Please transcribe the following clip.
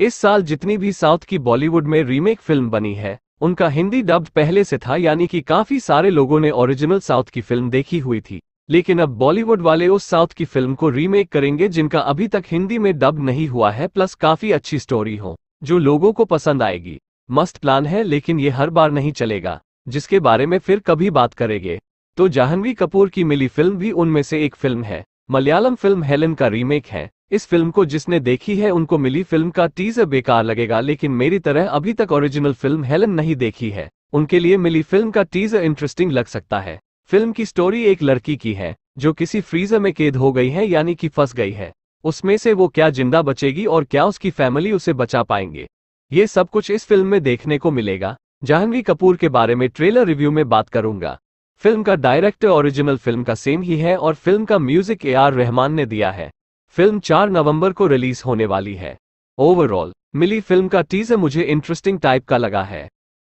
इस साल जितनी भी साउथ की बॉलीवुड में रीमेक फिल्म बनी है उनका हिंदी डब पहले से था यानी कि काफी सारे लोगों ने ओरिजिनल साउथ की फिल्म देखी हुई थी लेकिन अब बॉलीवुड वाले उस साउथ की फिल्म को रीमेक करेंगे जिनका अभी तक हिंदी में डब नहीं हुआ है प्लस काफी अच्छी स्टोरी हो जो लोगों को पसंद आएगी मस्त प्लान है लेकिन ये हर बार नहीं चलेगा जिसके बारे में फिर कभी बात करेंगे तो जाह्नवी कपूर की मिली फिल्म भी उनमें से एक फिल्म है मलयालम फिल्म हेलन का रीमेक है इस फिल्म को जिसने देखी है उनको मिली फिल्म का टीजर बेकार लगेगा लेकिन मेरी तरह अभी तक ओरिजिनल फिल्म हेलन नहीं देखी है उनके लिए मिली फिल्म का टीजर इंटरेस्टिंग लग सकता है फिल्म की स्टोरी एक लड़की की है जो किसी फ्रीजर में कैद हो गई है यानी कि फंस गई है उसमें से वो क्या जिंदा बचेगी और क्या उसकी फैमिली उसे बचा पाएंगे ये सब कुछ इस फिल्म में देखने को मिलेगा जाह्नवी कपूर के बारे में ट्रेलर रिव्यू में बात करूंगा फिल्म का डायरेक्टर ओरिजिनल फिल्म का सेम ही है और फिल्म का म्यूजिक ए आर रहमान ने दिया है फिल्म 4 नवंबर को रिलीज होने वाली है ओवरऑल मिली फिल्म का टीजर मुझे इंटरेस्टिंग टाइप का लगा है